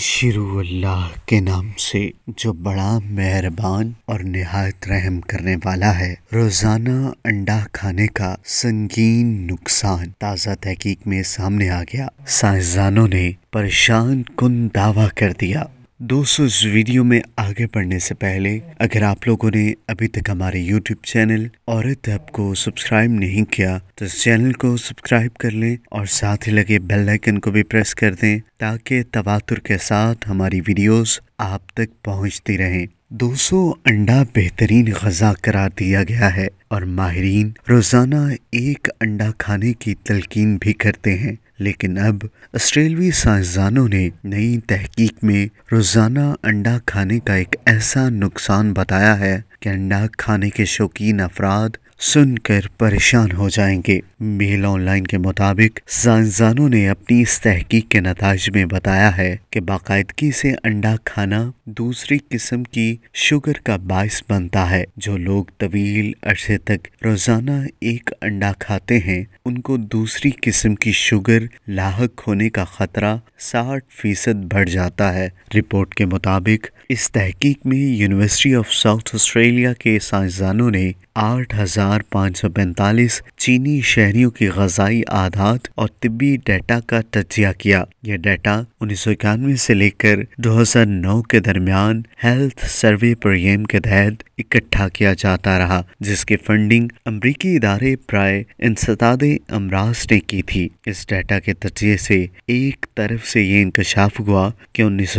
शुरू अल्लाह के नाम से जो बड़ा मेहरबान और नहायत रहम करने वाला है रोजाना अंडा खाने का संगीन नुकसान ताज़ा तहकीक में सामने आ गया साइंसदानों ने परेशान कुन दावा कर दिया दोस्तों इस वीडियो में आगे बढ़ने से पहले अगर आप लोगों ने अभी तक हमारे YouTube चैनल औरत हब को सब्सक्राइब नहीं किया तो इस चैनल को सब्सक्राइब कर लें और साथ ही लगे बेल आइकन को भी प्रेस कर दें ताकि तवातुर के साथ हमारी वीडियोस आप तक पहुंचती रहें दोस्तों अंडा बेहतरीन गजा करार दिया गया है और माहरीन रोज़ाना एक अंडा खाने की तलकीन भी करते हैं लेकिन अब ऑस्ट्रेलवी साइंसदानों ने नई तहकीक में रोज़ाना अंडा खाने का एक ऐसा नुकसान बताया है कि अंडा खाने के शौकीन अफराद सुनकर परेशान हो जाएंगे मेल ऑनलाइन के मुताबिक साइंसदानों ने अपनी इस तहकीक के नतज में बताया है कि बाकायदगी से अंडा खाना दूसरी किस्म की शुगर का बायस बनता है जो लोग तवील अरसे तक रोजाना एक अंडा खाते हैं उनको दूसरी किस्म की शुगर लाक होने का खतरा साठ फीसद बढ़ जाता है रिपोर्ट के मुताबिक इस तहकीक में university of South Australia Australia के साइंसदानों ने 8,545 चीनी शहरियों की गजाई आदात और तिब्बी डेटा का तजिया किया यह डेटा उन्नीस से लेकर 2009 के दरमियान हेल्थ सर्वे प्रोग्राम के तहत इकट्ठा किया जाता रहा जिसकी फंडिंग अमरीकी इदारे प्राय इंसदाद अमराज ने की थी इस डेटा के तजिये से एक तरफ से ये इंकशाफ हुआ कि उन्नीस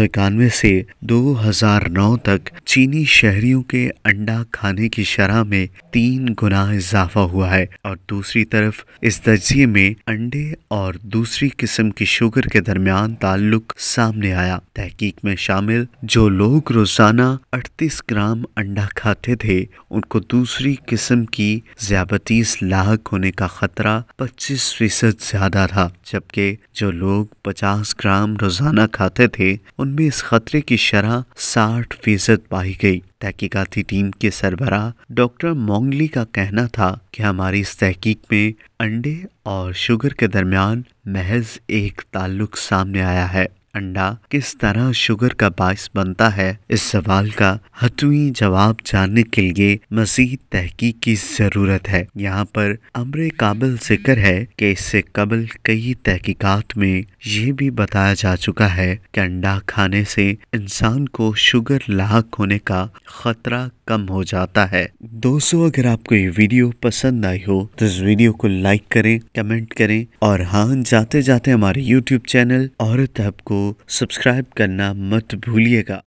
से 2009 तक चीनी शहरियों के अंडे अंडा खाने की शरह में तीन गुना इजाफा हुआ है और दूसरी तरफ इस तजिए में अंडे और दूसरी किस्म की शुगर के दरमियान ताल्लुक सामने आया तहकीक में शामिल जो लोग रोजाना 38 ग्राम अंडा खाते थे उनको दूसरी किस्म की ज्याबतीस लाख होने का खतरा 25 फीसद ज्यादा था जबकि जो लोग 50 ग्राम रोजाना खाते थे उनमें इस खतरे की शरह 60 फीसद पाई गई तहकीकती टीम के सरबरा डॉक्टर मोंगली का कहना था कि हमारी इस तहकीक में अंडे और शुगर के दरमियान महज एक ताल्लुक सामने आया है अंडा किस तरह शुगर का बायस बनता है इस सवाल का हतवी जवाब जानने के लिए मजीद तहकीक की जरूरत है यहाँ पर अमर काबिल जिक्र है कि इससे कबल कई तहकीकात में ये भी बताया जा चुका है कि अंडा खाने से इंसान को शुगर लाक होने का खतरा कम हो जाता है दोस्तों अगर आपको ये वीडियो पसंद आई हो तो इस वीडियो को लाइक करें कमेंट करें और हाँ जाते जाते हमारे यूट्यूब चैनल औरत को सब्सक्राइब करना मत भूलिएगा